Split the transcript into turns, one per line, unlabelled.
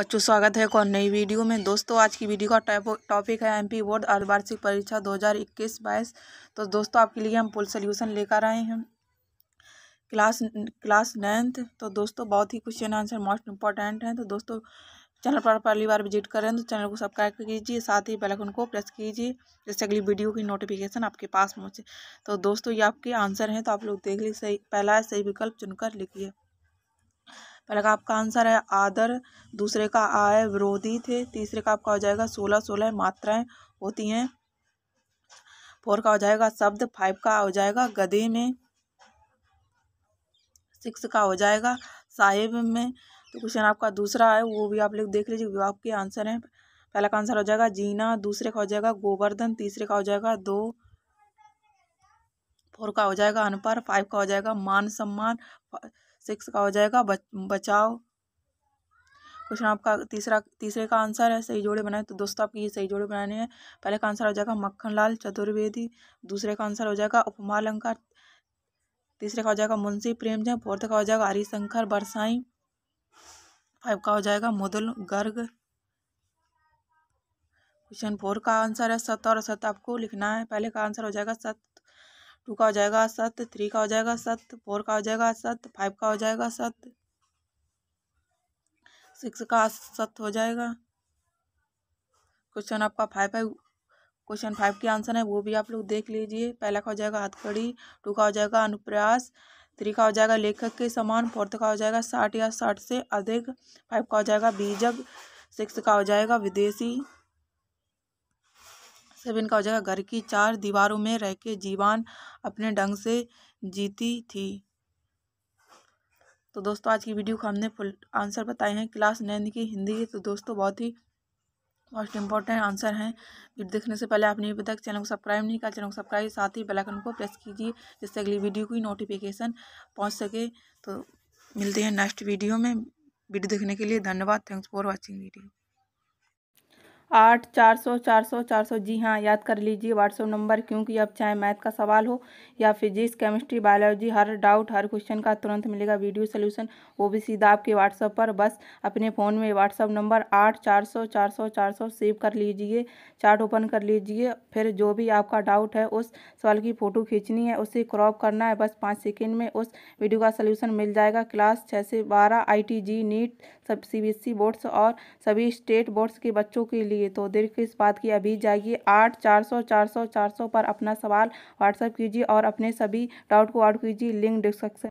बच्चों स्वागत है एक और नई वीडियो में दोस्तों आज की वीडियो का टॉपिक है एमपी बोर्ड अर्धवार्षिक परीक्षा 2021-22 तो दोस्तों आपके लिए हम पुल सोल्यूशन लेकर आए हैं क्लास क्लास नाइन्थ तो दोस्तों बहुत ही क्वेश्चन आंसर मोस्ट इंपॉर्टेंट हैं तो दोस्तों चैनल पर पहली बार विजिट करें तो चैनल को सब्सक्राइब कीजिए साथ ही बेल को प्रेस कीजिए जिससे अगली वीडियो की नोटिफिकेशन आपके पास पहुँचे तो दोस्तों ये आपके आंसर हैं तो आप लोग देख लीजिए सही पहला है सही विकल्प चुनकर लिखिए पहले का आपका आंसर है आदर दूसरे का आय विरोधी थे तीसरे का आपका हो जाएगा सोलह सोलह मात्राएं होती हैं फोर का हो जाएगा शब्द फाइव का हो जाएगा गधे में सिक्स का हो जाएगा साहिब में तो क्वेश्चन आपका दूसरा है वो भी आप लोग देख लीजिए वो आपके आंसर हैं पहला का आंसर हो जाएगा जीना दूसरे का हो जाएगा गोवर्धन तीसरे का हो जाएगा दो फोर का हो जाएगा अनपर फाइव का हो जाएगा मान सम्मान सिक्स का हो जाएगा बच, बचाओ क्वेश्चन आपका तीसरा तीसरे का आंसर है सही जोड़े बनाए तो दोस्तों आपके ये सही जोड़े बनाने हैं पहले का आंसर हो जाएगा मक्खन लाल चतुर्वेदी दूसरे का आंसर हो जाएगा उपमा अलंकार तीसरे का हो जाएगा मुंशी प्रेमचंद फोर्थ का हो जाएगा हरिशंकर बरसाई फाइव का हो जाएगा मुदुल गर्ग क्वेश्चन फोर का आंसर है सत और सत आपको लिखना है पहले का आंसर हो जाएगा सत टू का हो जाएगा सत थ्री का हो जाएगा सत फोर का हो जाएगा सत फाइव का हो जाएगा सत सिक्स का सत हो जाएगा क्वेश्चन आपका फाइव है क्वेश्चन फाइव के आंसर है वो भी आप लोग देख लीजिए पहला का हो जाएगा हथकड़ी टू का हो जाएगा अनुप्रयास थ्री का हो जाएगा लेखक के समान फोर्थ का हो जाएगा साठ या साठ से अधिक फाइव का हो जाएगा बीजक सिक्स का हो जाएगा विदेशी सेवन का हो जाएगा घर की चार दीवारों में रह के जीवान अपने ढंग से जीती थी तो दोस्तों आज की वीडियो को हमने फुल आंसर बताए हैं क्लास नाइन की हिंदी की तो दोस्तों बहुत ही मोस्ट इंपॉर्टेंट आंसर हैं वीडियो देखने से पहले आपने अभी तक चैनल को सब्सक्राइब नहीं किया चैनल को सब्सक्राइब साथ ही बेलाइकन को प्रेस कीजिए जिससे अगली वीडियो की नोटिफिकेशन पहुँच सके तो मिलते हैं नेक्स्ट वीडियो में वीडियो देखने के लिए धन्यवाद थैंक्स फॉर वॉचिंग वीडियो आठ चार सौ चार सौ चार सौ जी हाँ याद कर लीजिए व्हाट्सअप नंबर क्योंकि अब चाहे मैथ का सवाल हो या फिजिक्स केमिस्ट्री बायोलॉजी हर डाउट हर क्वेश्चन का तुरंत मिलेगा वीडियो सोल्यूशन वो भी सीधा आपके व्हाट्सअप पर बस अपने फ़ोन में व्हाट्सअप नंबर आठ चार सौ चार सौ चार सौ सेव कर लीजिए चार्ट ओपन कर लीजिए फिर जो भी आपका डाउट है उस सवाल की फ़ोटो खींचनी है उसे क्रॉप करना है बस पाँच सेकेंड में उस वीडियो का सोल्यूशन मिल जाएगा क्लास छः से बारह आई टी जी नीट सब C B S E boards और सभी स्टेट बोर्ड्स के बच्चों के लिए चाहिए तो देर किस बात की अभी जाइए आठ चार सौ चार सौ चार सौ पर अपना सवाल व्हाट्सएप कीजिए और अपने सभी डाउट को आउट कीजिए लिंक डिस्क्रिप्शन